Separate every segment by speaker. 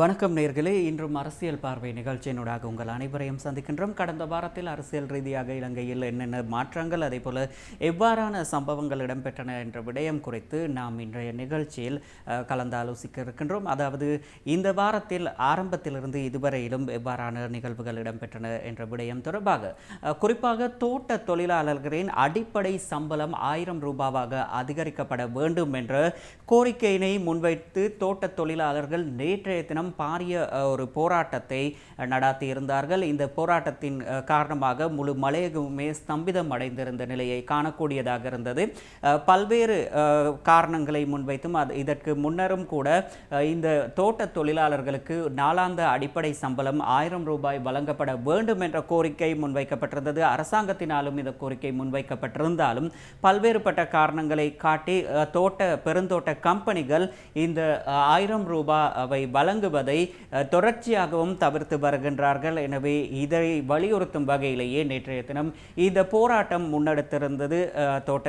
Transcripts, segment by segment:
Speaker 1: வணக்கம் நேர்களே இன்றும் அரசியல் பார்வை நிகழ்ச்சியினூடாக உங்கள் அனைவரையும் சந்திக்கின்றோம் கடந்த வாரத்தில் அரசியல் ரீதியாக இலங்கையில் என்னென்ன மாற்றங்கள் அதே போல எவ்வாறான சம்பவங்கள் இடம்பெற்றன என்ற விடயம் குறித்து நாம் இன்றைய நிகழ்ச்சியில் கலந்து ஆலோசிக்க இருக்கின்றோம் அதாவது இந்த வாரத்தில் ஆரம்பத்திலிருந்து இதுவரையிலும் எவ்வாறான நிகழ்வுகள் இடம்பெற்றன என்ற விடயம் தொடர்பாக குறிப்பாக தோட்ட தொழிலாளர்களின் அடிப்படை சம்பளம் ஆயிரம் ரூபாவாக அதிகரிக்கப்பட வேண்டும் என்ற கோரிக்கையினை முன்வைத்து தோட்ட தொழிலாளர்கள் நேற்றைய தினம் காலம் பாரிய ஒரு போராட்டத்தை நடாத்தி இருந்தார்கள் இந்த போராட்டத்தின் காரணமாக முழு மலையகமுமே ஸ்தம்பிதம் அடைந்திருந்த நிலையை காணக்கூடியதாக இருந்தது பல்வேறு காரணங்களை முன்வைத்தும் அது இதற்கு முன்னரும் கூட இந்த தோட்ட தொழிலாளர்களுக்கு நாளாந்த அடிப்படை சம்பளம் ஆயிரம் ரூபாய் வழங்கப்பட வேண்டும் என்ற கோரிக்கை முன்வைக்கப்பட்டிருந்தது அரசாங்கத்தினாலும் இந்த கோரிக்கை முன்வைக்கப்பட்டிருந்தாலும் பல்வேறுபட்ட காரணங்களை காட்டி தோட்ட பெருந்தோட்ட கம்பெனிகள் இந்த ஆயிரம் அவை வழங்க நடத்துவதை தொடர்ச்சியாகவும் தவிர்த்து வருகின்றார்கள் எனவே இதை வலியுறுத்தும் வகையிலேயே நேற்றைய தினம் இந்த போராட்டம் முன்னெடுத்திருந்தது தோட்ட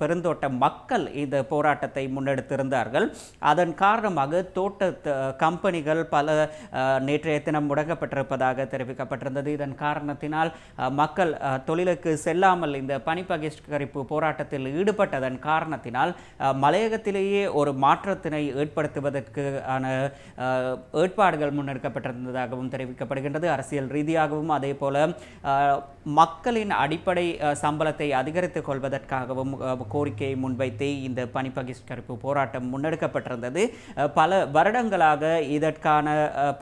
Speaker 1: பெருந்தோட்ட மக்கள் இந்த போராட்டத்தை முன்னெடுத்திருந்தார்கள் அதன் காரணமாக தோட்ட கம்பெனிகள் பல நேற்றைய தினம் முடக்கப்பட்டிருப்பதாக தெரிவிக்கப்பட்டிருந்தது இதன் காரணத்தினால் மக்கள் தொழிலுக்கு செல்லாமல் இந்த பனி பகிஷ்கரிப்பு போராட்டத்தில் ஈடுபட்டதன் காரணத்தினால் மலையகத்திலேயே ஒரு மாற்றத்தினை ஏற்படுத்துவதற்கான ஏற்பாடுகள் முன்னெடுக்கப்பட்டிருந்ததாகவும் தெரிவிக்கப்படுகின்றது அரசியல் ரீதியாகவும் அதே போல மக்களின் அடிப்படை சம்பளத்தை அதிகரித்துக் கொள்வதற்காகவும் கோரிக்கையை முன்வைத்து இந்த பணி பகிஷ்கரிப்பு போராட்டம் முன்னெடுக்கப்பட்டிருந்தது பல வருடங்களாக இதற்கான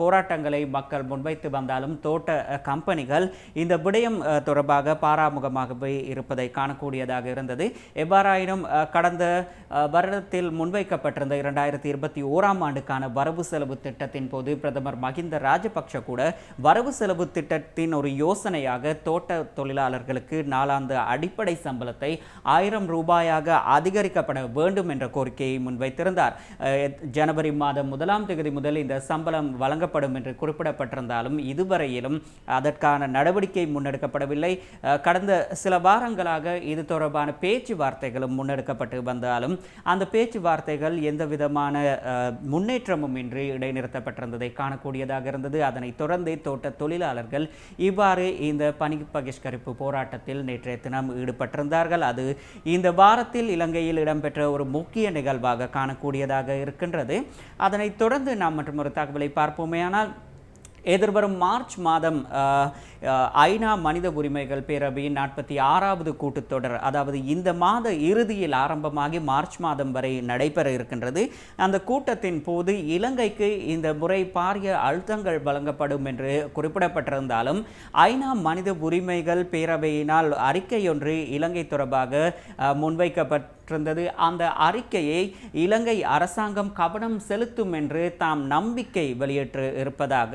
Speaker 1: போராட்டங்களை மக்கள் முன்வைத்து வந்தாலும் தோட்ட கம்பெனிகள் இந்த விடயம் தொடர்பாக பாராமுகமாகவே இருப்பதை காணக்கூடியதாக இருந்தது எவ்வாறாயினும் கடந்த வருடத்தில் முன்வைக்கப்பட்டிருந்த இரண்டாயிரத்தி இருபத்தி ஓராம் ஆண்டுக்கான வரவு செலவு திட்டத்தை கூட்டத்தின் போது பிரதமர் மஹிந்த ராஜபக்ஷ கூட வரவு செலவு திட்டத்தின் ஒரு யோசனையாக தோட்ட தொழிலாளர்களுக்கு நாலாந்து அடிப்படை சம்பளத்தை ஆயிரம் ரூபாயாக அதிகரிக்கப்பட வேண்டும் என்ற கோரிக்கையை முன்வைத்திருந்தார் ஜனவரி மாதம் முதலாம் தேதி முதல் இந்த சம்பளம் வழங்கப்படும் என்று குறிப்பிடப்பட்டிருந்தாலும் இதுவரையிலும் அதற்கான நடவடிக்கை முன்னெடுக்கப்படவில்லை கடந்த சில வாரங்களாக இது தொடர்பான பேச்சுவார்த்தைகளும் முன்னெடுக்கப்பட்டு வந்தாலும் அந்த பேச்சுவார்த்தைகள் எந்த விதமான முன்னேற்றமும் இன்றி இடைநிறுத்த பெற்றிருந்ததை காணக்கூடியதாக இருந்தது அதனைத் தொடர்ந்து தோட்ட தொழிலாளர்கள் இவ்வாறு இந்த பணி பகிஷ்கரிப்பு போராட்டத்தில் நேற்றைய தினம் ஈடுபட்டிருந்தார்கள் அது இந்த வாரத்தில் இலங்கையில் இடம்பெற்ற ஒரு முக்கிய நிகழ்வாக காணக்கூடியதாக இருக்கின்றது அதனைத் தொடர்ந்து நாம் மற்றும் ஒரு தகவலை பார்ப்போமேயானால் எதிர்வரும் மார்ச் மாதம் ஐநா மனித உரிமைகள் பேரவையின் நாற்பத்தி ஆறாவது கூட்டத்தொடர் அதாவது இந்த மாத இறுதியில் ஆரம்பமாகி மார்ச் மாதம் வரை நடைபெற இருக்கின்றது அந்த கூட்டத்தின் போது இலங்கைக்கு இந்த முறை பாரிய அழுத்தங்கள் வழங்கப்படும் என்று குறிப்பிடப்பட்டிருந்தாலும் ஐநா மனித உரிமைகள் பேரவையினால் அறிக்கையொன்று இலங்கை தொடர்பாக முன்வைக்கப்பட்ட பெற்றிருந்தது அந்த அறிக்கையை இலங்கை அரசாங்கம் கவனம் செலுத்தும் என்று தாம் நம்பிக்கை வெளியேற்று இருப்பதாக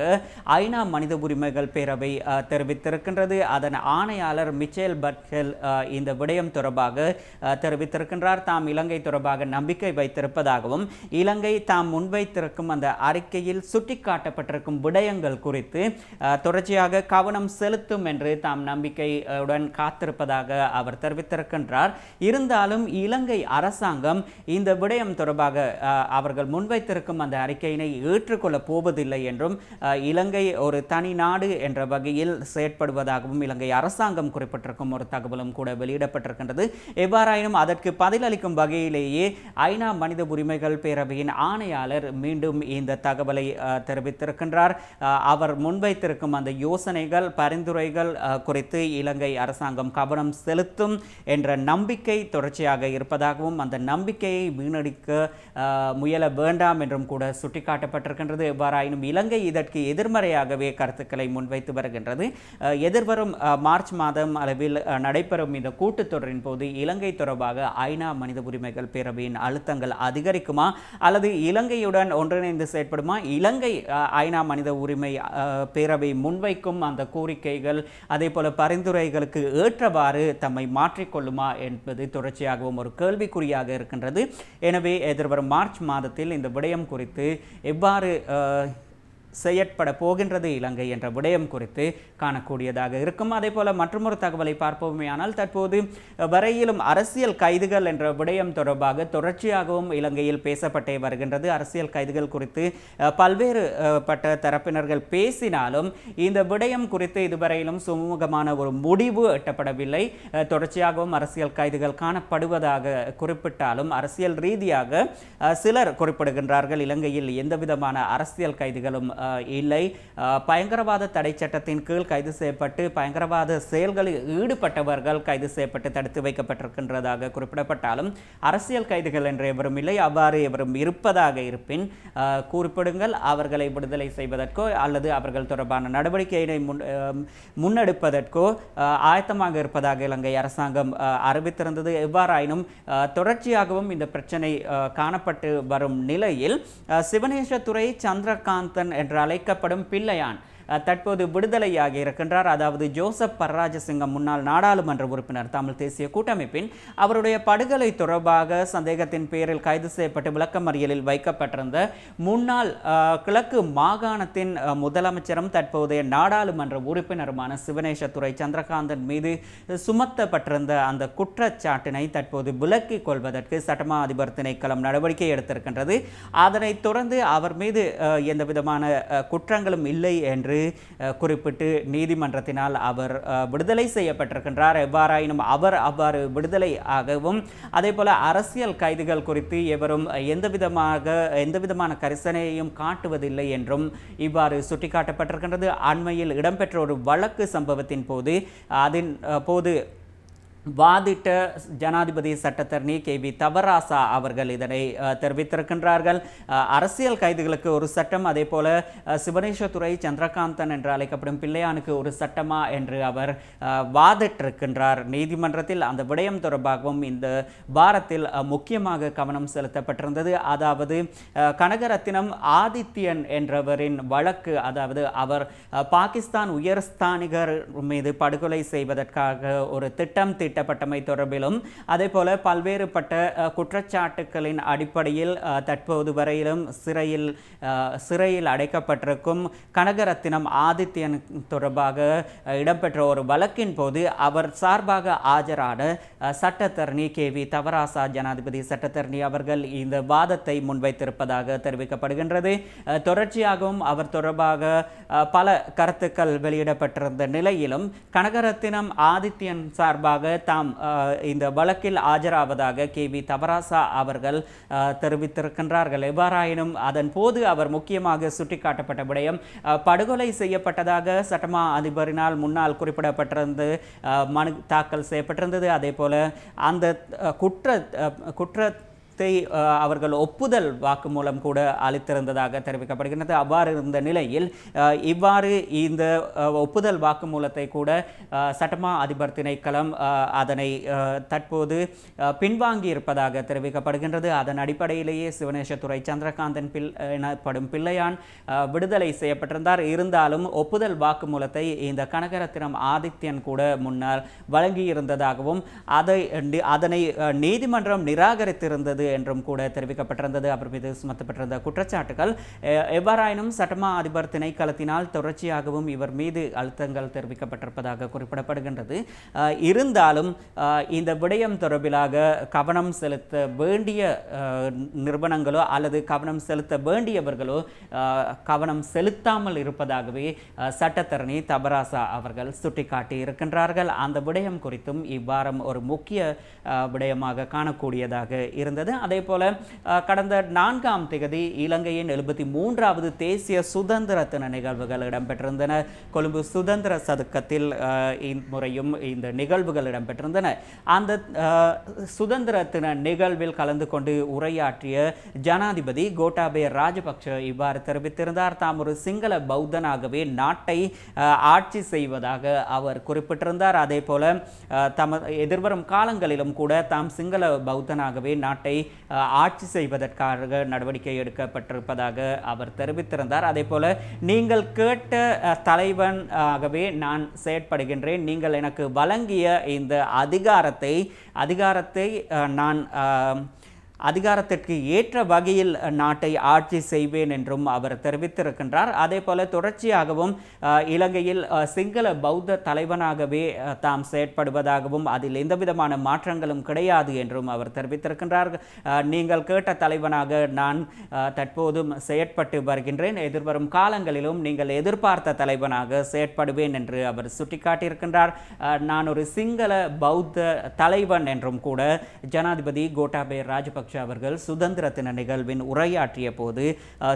Speaker 1: ஐநா மனித உரிமைகள் பேரவை தெரிவித்திருக்கின்றது அதன் ஆணையாளர் மிச்சேல் பட்ஹெல் இந்த விடயம் தொடர்பாக தெரிவித்திருக்கின்றார் தாம் இலங்கை தொடர்பாக நம்பிக்கை வைத்திருப்பதாகவும் இலங்கை தாம் முன்வைத்திருக்கும் அந்த அறிக்கையில் சுட்டிக்காட்டப்பட்டிருக்கும் விடயங்கள் குறித்து தொடர்ச்சியாக கவனம் செலுத்தும் என்று தாம் நம்பிக்கையுடன் காத்திருப்பதாக அவர் தெரிவித்திருக்கின்றார் இருந்தாலும் இலங்கை இலங்கை அரசாங்கம் இந்த விடயம் தொடர்பாக அவர்கள் முன்வைத்திருக்கும் அந்த அறிக்கையினை ஏற்றுக்கொள்ளப் போவதில்லை என்றும் இலங்கை ஒரு தனி நாடு என்ற வகையில் செயற்படுவதாகவும் இலங்கை அரசாங்கம் குறிப்பிட்டிருக்கும் ஒரு தகவலும் கூட வெளியிடப்பட்டிருக்கின்றது எவ்வாறாயினும் அதற்கு பதிலளிக்கும் வகையிலேயே ஐநா மனித உரிமைகள் பேரவையின் ஆணையாளர் மீண்டும் இந்த தகவலை தெரிவித்திருக்கின்றார் அவர் முன்வைத்திருக்கும் அந்த யோசனைகள் பரிந்துரைகள் குறித்து இலங்கை அரசாங்கம் கவனம் செலுத்தும் என்ற நம்பிக்கை தொடர்ச்சியாக இருப்ப இருப்பதாகவும் அந்த நம்பிக்கையை வீணடிக்க முயல வேண்டாம் என்றும் கூட சுட்டிக்காட்டப்பட்டிருக்கின்றது எவ்வாறாயினும் இலங்கை இதற்கு எதிர்மறையாகவே கருத்துக்களை முன்வைத்து வருகின்றது எதிர்வரும் மார்ச் மாதம் அளவில் நடைபெறும் இந்த கூட்டத்தொடரின் போது இலங்கை தொடர்பாக ஐநா மனித உரிமைகள் பேரவையின் அழுத்தங்கள் அதிகரிக்குமா அல்லது இலங்கையுடன் ஒன்றிணைந்து செயற்படுமா இலங்கை ஐநா மனித உரிமை பேரவை முன்வைக்கும் அந்த கோரிக்கைகள் அதே போல பரிந்துரைகளுக்கு ஏற்றவாறு தம்மை மாற்றிக்கொள்ளுமா என்பது தொடர்ச்சியாகவும் ஒரு கேள்விக்குறியாக இருக்கின்றது எனவே எதிர்வரும் மார்ச் மாதத்தில் இந்த விடயம் குறித்து எவ்வாறு செயற்பட போகின்றது இலங்கை என்ற விடயம் குறித்து காணக்கூடியதாக இருக்கும் அதே போல மற்றொரு தகவலை பார்ப்போமேயானால் தற்போது வரையிலும் அரசியல் கைதுகள் என்ற விடயம் தொடர்பாக தொடர்ச்சியாகவும் இலங்கையில் பேசப்பட்டே வருகின்றது அரசியல் கைதுகள் குறித்து பல்வேறு பட்ட தரப்பினர்கள் பேசினாலும் இந்த விடயம் குறித்து இதுவரையிலும் சுமூகமான ஒரு முடிவு எட்டப்படவில்லை தொடர்ச்சியாகவும் அரசியல் கைதுகள் காணப்படுவதாக குறிப்பிட்டாலும் அரசியல் ரீதியாக சிலர் குறிப்பிடுகின்றார்கள் இலங்கையில் எந்தவிதமான அரசியல் கைதுகளும் இல்லை பயங்கரவாத தடை சட்டத்தின் கீழ் கைது செய்யப்பட்டு பயங்கரவாத செயல்களில் ஈடுபட்டவர்கள் கைது செய்யப்பட்டு தடுத்து வைக்கப்பட்டிருக்கின்றதாக குறிப்பிடப்பட்டாலும் அரசியல் கைதுகள் என்று எவரும் இல்லை அவ்வாறு எவரும் இருப்பதாக இருப்பின் குறிப்பிடுங்கள் அவர்களை விடுதலை செய்வதற்கோ அல்லது அவர்கள் தொடர்பான நடவடிக்கையினை முன் முன்னெடுப்பதற்கோ ஆயத்தமாக இருப்பதாக இலங்கை அரசாங்கம் அறிவித்திருந்தது எவ்வாறாயினும் தொடர்ச்சியாகவும் இந்த பிரச்சனை காணப்பட்டு வரும் நிலையில் சிவனேஸ்வரத்துறை சந்திரகாந்தன் என்று அழைக்கப்படும் பிள்ளையான் தற்போது விடுதலையாகி இருக்கின்றார் அதாவது ஜோசப் பர்ராஜசிங்கம் முன்னாள் நாடாளுமன்ற உறுப்பினர் தமிழ் தேசிய கூட்டமைப்பின் அவருடைய படுகொலை தொடர்பாக சந்தேகத்தின் பேரில் கைது செய்யப்பட்டு விளக்கமறியலில் வைக்கப்பட்டிருந்த முன்னாள் கிழக்கு மாகாணத்தின் முதலமைச்சரும் தற்போதைய நாடாளுமன்ற உறுப்பினருமான சிவனேசத்துறை சந்திரகாந்தன் மீது சுமத்தப்பட்டிருந்த அந்த குற்றச்சாட்டினை தற்போது விலக்கிக் கொள்வதற்கு சட்டமா அதிபர் திணைக்களம் நடவடிக்கை எடுத்திருக்கின்றது அதனைத் தொடர்ந்து அவர் மீது எந்த விதமான குற்றங்களும் இல்லை என்று குறிப்பிட்டு நீதிமன்றத்தினால் அவர் விடுதலை செய்யப்பட்டிருக்கின்றார் எவ்வாறாயினும் அவர் அவ்வாறு விடுதலை ஆகவும் அதே போல அரசியல் கைதுகள் குறித்து எவரும் எந்த விதமாக எந்த விதமான கரிசனையையும் காட்டுவதில்லை என்றும் இவ்வாறு சுட்டிக்காட்டப்பட்டிருக்கின்றது அண்மையில் இடம்பெற்ற ஒரு வழக்கு சம்பவத்தின் போது அதன் போது வாதிட்ட ஜனாதிபதி சட்டத்தரணி கே வி தவராசா அவர்கள் இதனை தெரிவித்திருக்கின்றார்கள் அரசியல் கைதிகளுக்கு ஒரு சட்டம் அதே போல சிவனேஸ்வரத்துறை சந்திரகாந்தன் என்று அழைக்கப்படும் பிள்ளையானுக்கு ஒரு சட்டமா என்று அவர் வாதிட்டிருக்கின்றார் நீதிமன்றத்தில் அந்த விடயம் தொடர்பாகவும் இந்த வாரத்தில் முக்கியமாக கவனம் செலுத்தப்பட்டிருந்தது அதாவது கனகரத்தினம் ஆதித்யன் என்றவரின் வழக்கு அதாவது அவர் பாகிஸ்தான் உயர்ஸ்தானிகர் மீது படுகொலை செய்வதற்காக ஒரு திட்டம் தீட்டப்பட்டமை தொடர்பிலும் பல்வேறு பல்வேறுபட்ட குற்றச்சாட்டுக்களின் அடிப்படையில் தற்போது வரையிலும் சிறையில் சிறையில் அடைக்கப்பட்டிருக்கும் கனகரத்தினம் ஆதித்யன் தொடர்பாக இடம்பெற்ற ஒரு வழக்கின் போது அவர் சார்பாக ஆஜரான சட்டத்தரணி கே வி தவராசா ஜனாதிபதி சட்டத்தரணி அவர்கள் இந்த வாதத்தை முன்வைத்திருப்பதாக தெரிவிக்கப்படுகின்றது தொடர்ச்சியாகவும் அவர் தொடர்பாக பல கருத்துக்கள் வெளியிடப்பட்டிருந்த நிலையிலும் கனகரத்தினம் ஆதித்யன் சார்பாக தாம் இந்த வழக்கில் ஆஜராவதாக கே வி தபராசா அவர்கள் தெரிவித்திருக்கின்றார்கள் எவ்வாறாயினும் அதன் போது அவர் முக்கியமாக சுட்டிக்காட்டப்பட்ட விடயம் படுகொலை செய்யப்பட்டதாக சட்டமா அதிபரினால் முன்னால் குறிப்பிடப்பட்டிருந்து மனு தாக்கல் செய்யப்பட்டிருந்தது அதே போல அந்த குற்ற குற்ற தை அவர்கள் ஒப்புதல் வாக்குமூலம் கூட அளித்திருந்ததாக தெரிவிக்கப்படுகின்றது அவ்வாறு இருந்த நிலையில் இவ்வாறு இந்த ஒப்புதல் வாக்குமூலத்தை கூட சட்டமா அதிபர் திணைக்களம் அதனை தற்போது பின்வாங்கி இருப்பதாக தெரிவிக்கப்படுகின்றது அதன் அடிப்படையிலேயே சிவனேஷத்துறை சந்திரகாந்தன் பில் எனப்படும் பிள்ளையான் விடுதலை செய்யப்பட்டிருந்தார் இருந்தாலும் ஒப்புதல் வாக்குமூலத்தை இந்த கனகரத்தினம் ஆதித்யன் கூட முன்னால் வழங்கியிருந்ததாகவும் அதை அதனை நீதிமன்றம் நிராகரித்திருந்தது என்றும் கூட தெரிவிக்கப்பட்டிருந்தது அவர் மீது சுமத்தப்பட்டிருந்த குற்றச்சாட்டுகள் எவ்வாறாயினும் சட்டமா அதிபர் திணைக்களத்தினால் தொடர்ச்சியாகவும் இவர் மீது அழுத்தங்கள் தெரிவிக்கப்பட்டிருப்பதாக குறிப்பிடப்படுகின்றது இருந்தாலும் இந்த விடயம் தொடர்பிலாக கவனம் செலுத்த வேண்டிய நிறுவனங்களோ அல்லது கவனம் செலுத்த வேண்டியவர்களோ கவனம் செலுத்தாமல் இருப்பதாகவே சட்டத்தரணி தபராசா அவர்கள் சுட்டிக்காட்டி இருக்கின்றார்கள் அந்த விடயம் குறித்தும் இவ்வாரம் ஒரு முக்கிய விடயமாக காணக்கூடியதாக இருந்தது அதே போல கடந்த நான்காம் திகதி இலங்கையின் எழுபத்தி மூன்றாவது தேசிய சுதந்திர தின நிகழ்வுகள் இடம்பெற்றிருந்தன கொழும்பு சுதந்திர சதுக்கத்தில் முறையும் இந்த நிகழ்வுகள் இடம்பெற்றிருந்தன அந்த சுதந்திர தின நிகழ்வில் கலந்து கொண்டு உரையாற்றிய ஜனாதிபதி கோட்டாபய ராஜபக்ஷ இவ்வாறு தெரிவித்திருந்தார் தாம் ஒரு சிங்கள பௌத்தனாகவே நாட்டை ஆட்சி செய்வதாக அவர் குறிப்பிட்டிருந்தார் அதே போல தம எதிர்வரும் காலங்களிலும் கூட தாம் சிங்கள பௌத்தனாகவே நாட்டை ஆட்சி செய்வதற்காக நடவடிக்கை எடுக்கப்பட்டிருப்பதாக அவர் தெரிவித்திருந்தார் அதே போல நீங்கள் கேட்ட தலைவன் ஆகவே நான் செயற்படுகின்றேன் நீங்கள் எனக்கு வழங்கிய இந்த அதிகாரத்தை அதிகாரத்தை நான் அதிகாரத்திற்கு ஏற்ற வகையில் நாட்டை ஆட்சி செய்வேன் என்றும் அவர் தெரிவித்திருக்கின்றார் அதே போல தொடர்ச்சியாகவும் இலங்கையில் சிங்கள பௌத்த தலைவனாகவே தாம் செயற்படுவதாகவும் அதில் எந்த விதமான மாற்றங்களும் கிடையாது என்றும் அவர் தெரிவித்திருக்கின்றார் நீங்கள் கேட்ட தலைவனாக நான் தற்போதும் செயற்பட்டு வருகின்றேன் எதிர்வரும் காலங்களிலும் நீங்கள் எதிர்பார்த்த தலைவனாக செயற்படுவேன் என்று அவர் சுட்டிக்காட்டியிருக்கின்றார் நான் ஒரு சிங்கள பௌத்த தலைவன் என்றும் கூட ஜனாதிபதி கோட்டாபே ராஜபக்ச ராஜபக்ஷ அவர்கள் சுதந்திர தின நிகழ்வின் உரையாற்றிய போது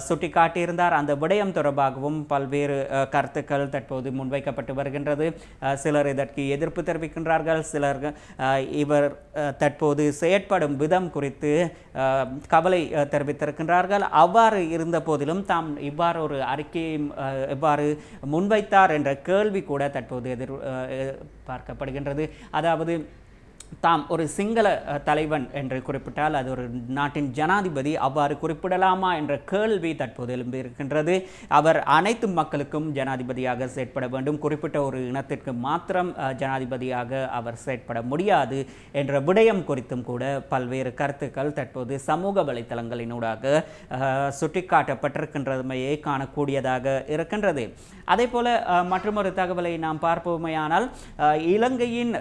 Speaker 1: சுட்டிக்காட்டியிருந்தார் அந்த விடயம் தொடர்பாகவும் பல்வேறு கருத்துக்கள் தற்போது முன்வைக்கப்பட்டு வருகின்றது சிலர் இதற்கு எதிர்ப்பு தெரிவிக்கின்றார்கள் சிலர் இவர் தற்போது செயற்படும் விதம் குறித்து கவலை தெரிவித்திருக்கின்றார்கள் அவ்வாறு இருந்த போதிலும் தாம் இவ்வாறு ஒரு அறிக்கையை இவ்வாறு முன்வைத்தார் என்ற கேள்வி கூட தற்போது எதிர் பார்க்கப்படுகின்றது அதாவது தாம் ஒரு சிங்கள தலைவன் என்று குறிப்பிட்டால் அது ஒரு நாட்டின் ஜனாதிபதி அவ்வாறு குறிப்பிடலாமா என்ற கேள்வி தற்போது எழும்பியிருக்கின்றது அவர் அனைத்து மக்களுக்கும் ஜனாதிபதியாக செயற்பட வேண்டும் குறிப்பிட்ட ஒரு இனத்திற்கு மாத்திரம் ஜனாதிபதியாக அவர் செயற்பட முடியாது என்ற விடயம் குறித்தும் கூட பல்வேறு கருத்துக்கள் தற்போது சமூக வலைத்தளங்களினூடாக சுட்டிக்காட்டப்பட்டிருக்கின்றமையை காணக்கூடியதாக இருக்கின்றது அதே போல மற்றொரு தகவலை நாம் பார்ப்போமையானால் இலங்கையின்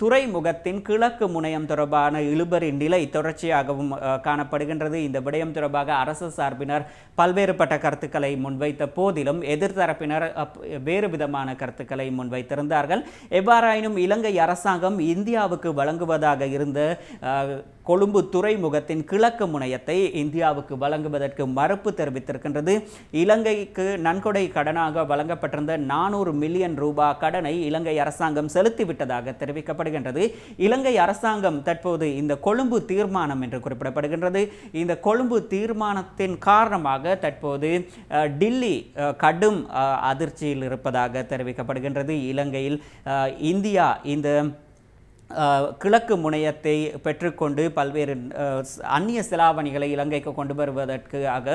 Speaker 1: துறைமுகத்தின் கிழக்கு முனையம் தொடர்பான இழுபரின் நிலை தொடர்ச்சியாகவும் காணப்படுகின்றது இந்த விடயம் தொடர்பாக அரசு சார்பினர் பல்வேறுபட்ட கருத்துக்களை முன்வைத்த போதிலும் எதிர்தரப்பினர் வேறு விதமான கருத்துக்களை முன்வைத்திருந்தார்கள் எவ்வாறாயினும் இலங்கை அரசாங்கம் இந்தியாவுக்கு வழங்குவதாக இருந்த கொழும்பு துறைமுகத்தின் கிழக்கு முனையத்தை இந்தியாவுக்கு வழங்குவதற்கு மறுப்பு தெரிவித்திருக்கின்றது இலங்கைக்கு நன்கொடை கடனாக வழங்கப்பட்டிருந்த நானூறு மில்லியன் ரூபாய் கடனை இலங்கை அரசாங்கம் செலுத்திவிட்டதாக தெரிவிக்கப்படுகின்றது இலங்கை அரசாங்கம் தற்போது இந்த கொழும்பு தீர்மானம் என்று குறிப்பிடப்படுகின்றது இந்த கொழும்பு தீர்மானத்தின் காரணமாக தற்போது டில்லி கடும் அதிர்ச்சியில் இருப்பதாக தெரிவிக்கப்படுகின்றது இலங்கையில் இந்தியா இந்த கிழக்கு முனையத்தை பெற்றுக்கொண்டு பல்வேறு அந்நிய செலாவணிகளை இலங்கைக்கு கொண்டு வருவதற்காக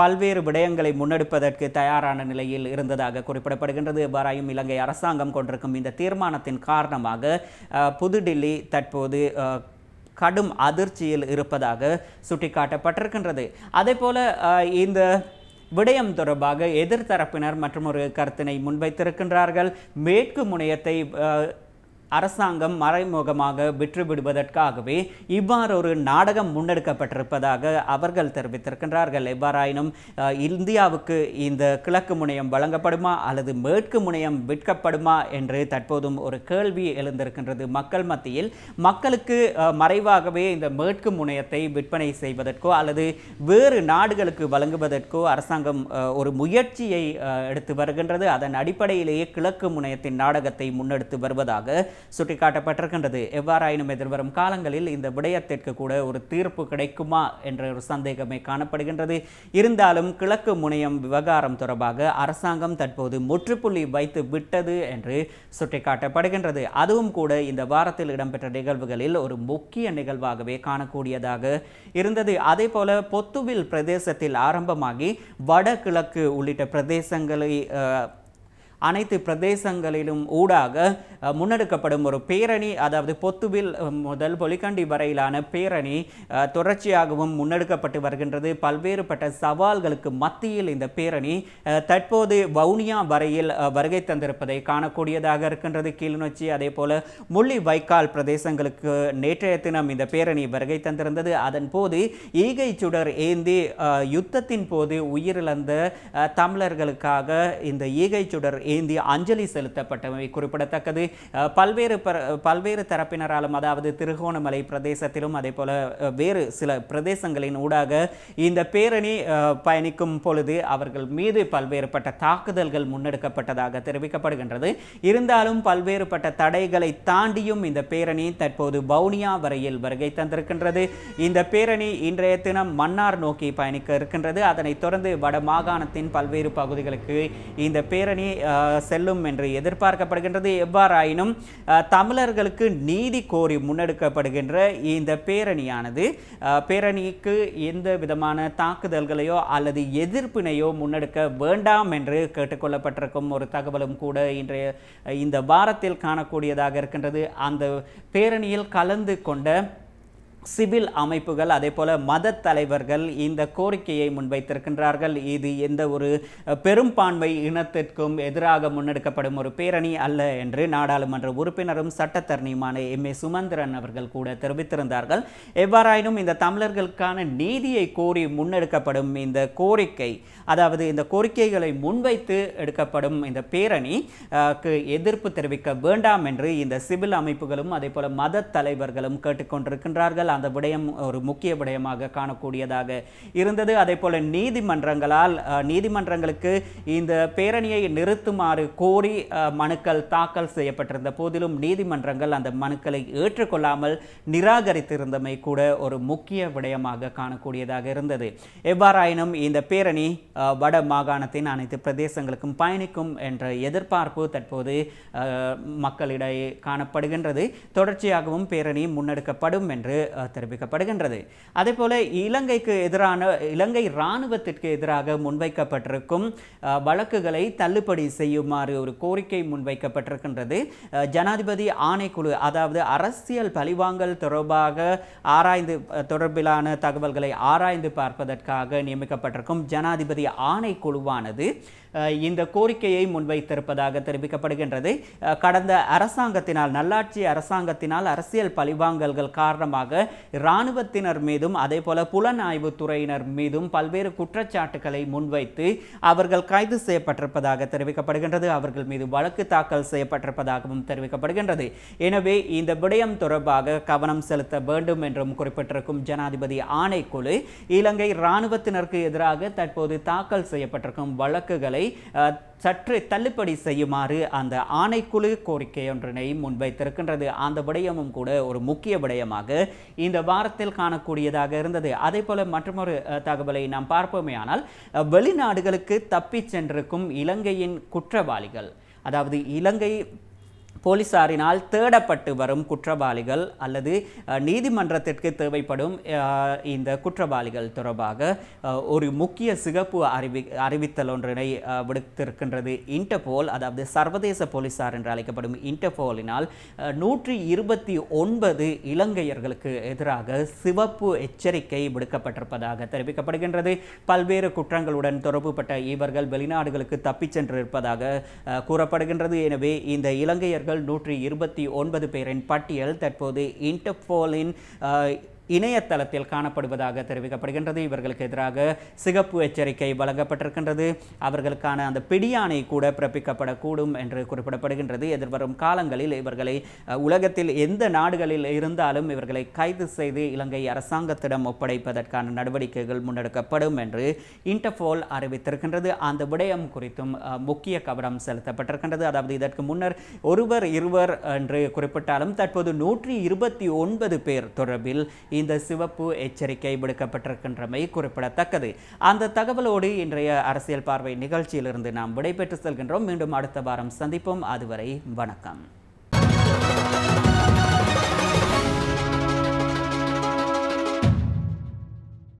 Speaker 1: பல்வேறு விடயங்களை முன்னெடுப்பதற்கு தயாரான நிலையில் இருந்ததாக குறிப்பிடப்படுகின்றது எவ்வாறாயும் இலங்கை அரசாங்கம் கொண்டிருக்கும் இந்த தீர்மானத்தின் காரணமாக புதுடில்லி தற்போது கடும் அதிர்ச்சியில் இருப்பதாக சுட்டிக்காட்டப்பட்டிருக்கின்றது அதே போல இந்த விடயம் தொடர்பாக எதிர்த்தரப்பினர் மற்றும் ஒரு கருத்தினை முன்வைத்திருக்கின்றார்கள் மேற்கு முனையத்தை அரசாங்கம் மறைமுகமாக விற்றுவிடுவதற்காகவே இவ்வாறு ஒரு நாடகம் முன்னெடுக்கப்பட்டிருப்பதாக அவர்கள் தெரிவித்திருக்கின்றார்கள் எவ்வாறாயினும் இந்தியாவுக்கு இந்த கிழக்கு முனையம் வழங்கப்படுமா அல்லது மேற்கு முனையம் விற்கப்படுமா என்று தற்போதும் ஒரு கேள்வி எழுந்திருக்கின்றது மக்கள் மத்தியில் மக்களுக்கு மறைவாகவே இந்த மேற்கு முனையத்தை விற்பனை செய்வதற்கோ அல்லது வேறு நாடுகளுக்கு வழங்குவதற்கோ அரசாங்கம் ஒரு முயற்சியை எடுத்து வருகின்றது அதன் அடிப்படையிலேயே கிழக்கு முனையத்தின் நாடகத்தை முன்னெடுத்து வருவதாக சுட்டிக்காட்டப்பட்டிருக்கின்றது எவ்வாறாயினும் எதிர்வரும் காலங்களில் இந்த விடயத்திற்கு கூட ஒரு தீர்ப்பு கிடைக்குமா என்ற ஒரு சந்தேகமே காணப்படுகின்றது இருந்தாலும் கிழக்கு முனையம் விவகாரம் தொடர்பாக அரசாங்கம் தற்போது முற்றுப்புள்ளி வைத்து விட்டது என்று சுட்டிக்காட்டப்படுகின்றது அதுவும் கூட இந்த வாரத்தில் இடம்பெற்ற நிகழ்வுகளில் ஒரு முக்கிய நிகழ்வாகவே காணக்கூடியதாக இருந்தது அதே போல பொத்துவில் பிரதேசத்தில் ஆரம்பமாகி வடகிழக்கு உள்ளிட்ட பிரதேசங்களை அனைத்து பிரதேசங்களிலும் ஊடாக முன்னெடுக்கப்படும் ஒரு பேரணி அதாவது பொத்துவில் முதல் பொலிகண்டி வரையிலான பேரணி தொடர்ச்சியாகவும் முன்னெடுக்கப்பட்டு வருகின்றது பல்வேறுபட்ட சவால்களுக்கு மத்தியில் இந்த பேரணி தற்போது வவுனியா வரையில் வருகை தந்திருப்பதை காணக்கூடியதாக இருக்கின்றது கிளிநொச்சி அதே போல முள்ளி வைக்கால் பிரதேசங்களுக்கு நேற்றைய தினம் இந்த பேரணி வருகை தந்திருந்தது அதன் போது ஈகை சுடர் ஏந்தி யுத்தத்தின் போது உயிரிழந்த தமிழர்களுக்காக இந்த ஈகை சுடர் ஏந்தி அஞ்சலி செலுத்தப்பட்டமை குறிப்பிடத்தக்கது பல்வேறு பல்வேறு தரப்பினராலும் அதாவது திருகோணமலை பிரதேசத்திலும் அதே போல வேறு சில பிரதேசங்களின் ஊடாக இந்த பேரணி பயணிக்கும் பொழுது அவர்கள் மீது பல்வேறுபட்ட தாக்குதல்கள் முன்னெடுக்கப்பட்டதாக தெரிவிக்கப்படுகின்றது இருந்தாலும் பல்வேறுபட்ட தடைகளை தாண்டியும் இந்த பேரணி தற்போது பவுனியா வரையில் வருகை தந்திருக்கின்றது இந்த பேரணி இன்றைய தினம் மன்னார் நோக்கி பயணிக்க இருக்கின்றது அதனைத் தொடர்ந்து வட மாகாணத்தின் பல்வேறு பகுதிகளுக்கு இந்த பேரணி செல்லும் என்று எதிர்பார்க்கப்படுகின்றது எவ்வாறாயினும் தமிழர்களுக்கு நீதி கோரி முன்னெடுக்கப்படுகின்ற இந்த பேரணியானது பேரணிக்கு எந்த விதமான தாக்குதல்களையோ அல்லது எதிர்ப்பினையோ முன்னெடுக்க வேண்டாம் என்று கேட்டுக்கொள்ளப்பட்டிருக்கும் ஒரு தகவலும் கூட இன்றைய இந்த வாரத்தில் காணக்கூடியதாக இருக்கின்றது அந்த பேரணியில் கலந்து கொண்ட சிவில் அமைப்புகள் அதே போல் மத தலைவர்கள் இந்த கோரிக்கையை முன்வைத்திருக்கின்றார்கள் இது எந்த ஒரு பெரும்பான்மை இனத்திற்கும் எதிராக முன்னெடுக்கப்படும் ஒரு பேரணி அல்ல என்று நாடாளுமன்ற உறுப்பினரும் சட்டத்தரணியுமான எம் ஏ சுமந்திரன் அவர்கள் கூட தெரிவித்திருந்தார்கள் எவ்வாறாயினும் இந்த தமிழர்களுக்கான நீதியை கோரி முன்னெடுக்கப்படும் இந்த கோரிக்கை அதாவது இந்த கோரிக்கைகளை முன்வைத்து எடுக்கப்படும் இந்த பேரணி எதிர்ப்பு தெரிவிக்க வேண்டாம் என்று இந்த சிவில் அமைப்புகளும் அதே போல் மத தலைவர்களும் கேட்டுக்கொண்டிருக்கின்றார்கள் அந்த விடயம் ஒரு முக்கிய விடயமாக காணக்கூடியதாக இருந்தது அதே போல நீதிமன்றங்களால் நீதிமன்றங்களுக்கு இந்த பேரணியை நிறுத்துமாறு கோரி மனுக்கள் தாக்கல் செய்யப்பட்டிருந்த போதிலும் நீதிமன்றங்கள் அந்த மனுக்களை ஏற்றுக்கொள்ளாமல் நிராகரித்திருந்தமை கூட ஒரு முக்கிய விடயமாக காணக்கூடியதாக இருந்தது எவ்வாறாயினும் இந்த பேரணி வட மாகாணத்தின் அனைத்து பிரதேசங்களுக்கும் பயணிக்கும் என்ற எதிர்பார்ப்பு தற்போது மக்களிடையே காணப்படுகின்றது தொடர்ச்சியாகவும் பேரணி முன்னெடுக்கப்படும் என்று தெரிவிக்கப்படுகின்றது அதேபோல இலங்கைக்கு எதிரான இலங்கை இராணுவத்திற்கு எதிராக முன்வைக்கப்பட்டிருக்கும் வழக்குகளை தள்ளுபடி செய்யுமாறு ஒரு கோரிக்கை முன்வைக்கப்பட்டிருக்கின்றது ஜனாதிபதி ஆணைக்குழு அதாவது அரசியல் பழிவாங்கல் தொடர்பாக ஆராய்ந்து தொடர்பிலான தகவல்களை ஆராய்ந்து பார்ப்பதற்காக நியமிக்கப்பட்டிருக்கும் ஜனாதிபதி ஆணைக்குழுவானது இந்த கோரிக்கையை முன்வைத்திருப்பதாக தெரிவிக்கப்படுகின்றது கடந்த அரசாங்கத்தினால் நல்லாட்சி அரசாங்கத்தினால் அரசியல் பழிவாங்கல்கள் காரணமாக இராணுவத்தினர் மீதும் அதே போல புலனாய்வு துறையினர் மீதும் பல்வேறு குற்றச்சாட்டுகளை முன்வைத்து அவர்கள் கைது செய்யப்பட்டிருப்பதாக தெரிவிக்கப்படுகின்றது அவர்கள் மீது வழக்கு தாக்கல் செய்யப்பட்டிருப்பதாகவும் தெரிவிக்கப்படுகின்றது எனவே இந்த விடயம் தொடர்பாக கவனம் செலுத்த வேண்டும் என்றும் குறிப்பிட்டிருக்கும் ஜனாதிபதி ஆணைக்குழு இலங்கை இராணுவத்தினருக்கு எதிராக தற்போது தாக்கல் செய்யப்பட்டிருக்கும் வழக்குகளை திட்டங்களை சற்று தள்ளுபடி செய்யுமாறு அந்த ஆணைக்குழு கோரிக்கை ஒன்றினை முன்வைத்திருக்கின்றது அந்த விடயமும் கூட ஒரு முக்கிய விடயமாக இந்த வாரத்தில் காணக்கூடியதாக இருந்தது அதே போல மற்றொரு தகவலை நாம் பார்ப்போமே ஆனால் வெளிநாடுகளுக்கு தப்பிச் சென்றிருக்கும் இலங்கையின் குற்றவாளிகள் அதாவது இலங்கை போலீசாரினால் தேடப்பட்டு வரும் குற்றவாளிகள் அல்லது நீதிமன்றத்திற்கு தேவைப்படும் இந்த குற்றவாளிகள் தொடர்பாக ஒரு முக்கிய சிகப்பு அறிவி அறிவித்தல் ஒன்றினை விடுத்திருக்கின்றது இன்டர்போல் அதாவது சர்வதேச போலீசார் என்று அழைக்கப்படும் இன்டர்போலினால் நூற்றி இருபத்தி ஒன்பது இலங்கையர்களுக்கு எதிராக சிவப்பு எச்சரிக்கை விடுக்கப்பட்டிருப்பதாக தெரிவிக்கப்படுகின்றது பல்வேறு குற்றங்களுடன் தொடர்புபட்ட இவர்கள் வெளிநாடுகளுக்கு தப்பிச் சென்றிருப்பதாக கூறப்படுகின்றது எனவே இந்த இலங்கையர்கள் குற்றவாளிகள் நூற்றி இருபத்தி ஒன்பது பேரின் பட்டியல் தற்போது இன்டர்போலின் இணையதளத்தில் காணப்படுவதாக தெரிவிக்கப்படுகின்றது இவர்களுக்கு எதிராக சிகப்பு எச்சரிக்கை வழங்கப்பட்டிருக்கின்றது அவர்களுக்கான அந்த பிடியாணை கூட பிறப்பிக்கப்படக்கூடும் என்று குறிப்பிடப்படுகின்றது எதிர்வரும் காலங்களில் இவர்களை உலகத்தில் எந்த நாடுகளில் இருந்தாலும் இவர்களை கைது செய்து இலங்கை அரசாங்கத்திடம் ஒப்படைப்பதற்கான நடவடிக்கைகள் முன்னெடுக்கப்படும் என்று இன்டர்போல் அறிவித்திருக்கின்றது அந்த விடயம் குறித்தும் முக்கிய கவனம் செலுத்தப்பட்டிருக்கின்றது அதாவது இதற்கு முன்னர் ஒருவர் இருவர் என்று குறிப்பிட்டாலும் தற்போது நூற்றி இருபத்தி ஒன்பது பேர் தொடர்பில் இந்த சிவப்பு எச்சரிக்கை விடுக்கப்பட்டிருக்கின்றமை குறிப்பிடத்தக்கது அந்த தகவலோடு இன்றைய அரசியல் பார்வை நிகழ்ச்சியிலிருந்து நாம் விடைபெற்று செல்கின்றோம் மீண்டும் அடுத்த வாரம் சந்திப்போம் அதுவரை வணக்கம்